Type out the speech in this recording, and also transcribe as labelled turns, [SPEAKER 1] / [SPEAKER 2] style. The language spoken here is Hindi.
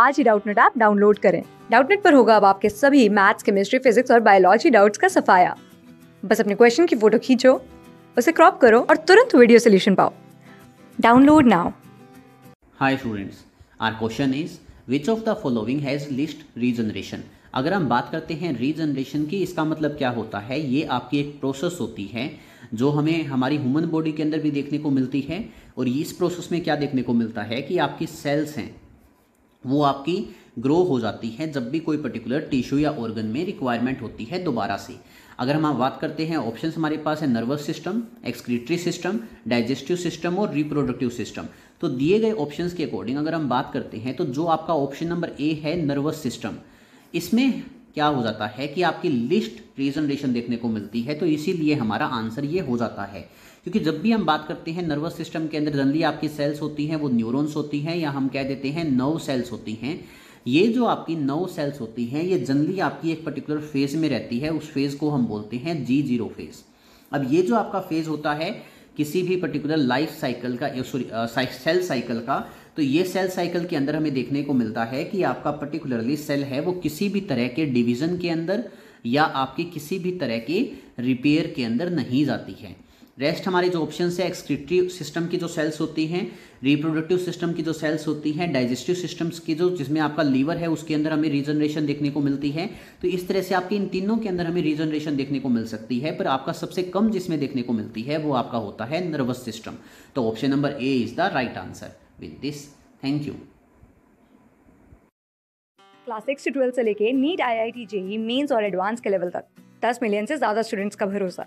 [SPEAKER 1] आज ही डाउटनेट ऐप डाउनलोड करें डाउटनेट पर होगा अब आपके सभी मैथ्स केमिस्ट्री फिजिक्स और बायोलॉजी डाउट्स का सफाया बस अपने क्वेश्चन की फोटो खींचो उसे क्रॉप करो और तुरंत वीडियो सोल्यूशन पाओ download now
[SPEAKER 2] hi students our question is which of the following has least regeneration अगर हम बात करते हैं रीजनरेशन की इसका मतलब क्या होता है ये आपकी एक प्रोसेस होती है जो हमें हमारी ह्यूमन बॉडी के अंदर भी देखने को मिलती है और इस प्रोसेस में क्या देखने को मिलता है कि आपकी सेल्स हैं वो आपकी ग्रो हो जाती है जब भी कोई पर्टिकुलर टिश्यू या ऑर्गन में रिक्वायरमेंट होती है दोबारा से अगर हम बात करते हैं ऑप्शन हमारे पास है nervous system excretory system digestive system और रिप्रोडक्टिव सिस्टम तो दिए गए ऑप्शंस के अकॉर्डिंग अगर हम बात करते हैं तो जो आपका ऑप्शन नंबर ए है नर्वस सिस्टम इसमें क्या हो जाता है कि आपकी लिस्ट प्रेजेंटेशन देखने को मिलती है तो इसीलिए हमारा आंसर ये हो जाता है क्योंकि जब भी हम बात करते हैं नर्वस सिस्टम के अंदर जनरली आपकी सेल्स होती हैं वो न्यूरोन्स होती हैं या हम कह देते हैं नौ सेल्स होती हैं ये जो आपकी नौ सेल्स होती हैं ये जनरली आपकी एक पर्टिकुलर फेज में रहती है उस फेज को हम बोलते हैं जी जीरो फेज अब ये जो आपका फेज होता है किसी भी पर्टिकुलर लाइफ साइकिल का सॉरी सेल साइकिल का तो ये सेल साइकिल के अंदर हमें देखने को मिलता है कि आपका पर्टिकुलरली सेल है वो किसी भी तरह के डिवीज़न के अंदर या आपके किसी भी तरह के रिपेयर के अंदर नहीं जाती है रेस्ट हमारे जो ऑप्शन है एक्सक्रिटिव सिस्टम की जो सेल्स होती हैं रिप्रोडक्टिव सिस्टम की जो सेल्स होती हैं डाइजेस्टिव सिस्टम्स की जो जिसमें आपका लीवर है उसके अंदर हमें रीजनरेशन देखने को मिलती है तो इस तरह से आपके इन तीनों के अंदर हमें रीजनरेशन देखने को मिल सकती है पर आपका सबसे कम जिसमें देखने को मिलती है वो आपका होता है नर्वस सिस्टम तो option number A is the right answer with this thank you
[SPEAKER 1] class six से ट्वेल्थ से लेके NEET I I T JEE mains और एडवांस के लेवल तक दस मिलियन से ज़्यादा स्टूडेंट्स का भरोसा